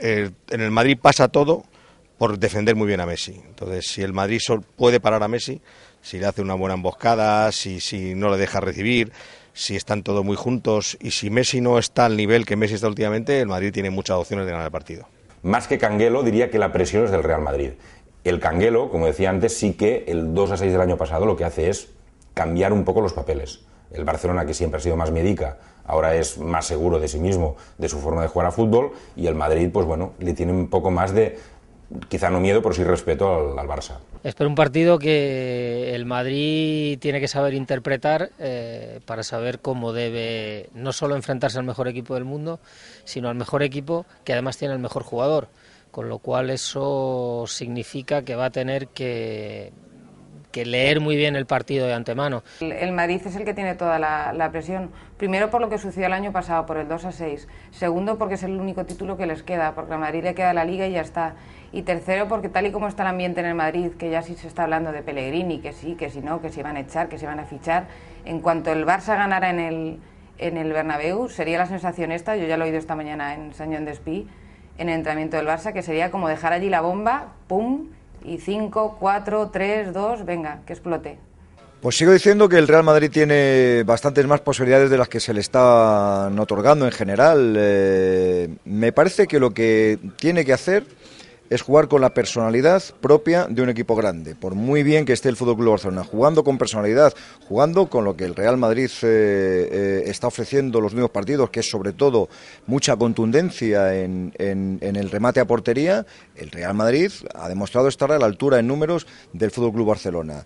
Eh, en el Madrid pasa todo por defender muy bien a Messi. Entonces, si el Madrid puede parar a Messi, si le hace una buena emboscada, si, si no le deja recibir, si están todos muy juntos y si Messi no está al nivel que Messi está últimamente, el Madrid tiene muchas opciones de ganar el partido. Más que Canguelo, diría que la presión es del Real Madrid. El Canguelo, como decía antes, sí que el 2 a 6 del año pasado lo que hace es cambiar un poco los papeles. El Barcelona, que siempre ha sido más médica, ahora es más seguro de sí mismo, de su forma de jugar a fútbol, y el Madrid, pues bueno, le tiene un poco más de, quizá no miedo, pero sí respeto al, Barça. Espero un partido que el Madrid tiene que saber interpretar eh, para saber cómo debe no solo enfrentarse al mejor equipo del mundo, sino al mejor equipo que además tiene el mejor jugador. Con lo cual eso significa que va a tener que que leer muy bien el partido de antemano. El, Madrid es el que tiene toda la, presión. Primero por lo que sucedió el año pasado, por el 2 a 6. Segundo porque es el único título que les queda, porque a Madrid le queda la liga y ya está. Y tercero porque tal y como está el ambiente en el Madrid, que ya sí se está hablando de Pellegrini, que sí, que si no, que se van a echar, que se van a fichar. En cuanto el Barça ganara en el, en el Bernabéu, sería la sensación esta, yo ya lo he oído esta mañana en San Despí, de en el entrenamiento del Barça, que sería como dejar allí la bomba, pum, y cinco, cuatro, tres, dos... venga, que explote. Pues sigo diciendo que el Real Madrid tiene bastantes más posibilidades de las que se le están otorgando en general. Eh, me parece que lo que tiene que hacer es jugar con la personalidad propia de un equipo grande. Por muy bien que esté el Fútbol Club Barcelona, jugando con personalidad, jugando con lo que el Real Madrid eh, eh, está ofreciendo los nuevos partidos, que es sobre todo mucha contundencia en, en, el remate a portería, el Real Madrid ha demostrado estar a la altura en números del Fútbol Club Barcelona.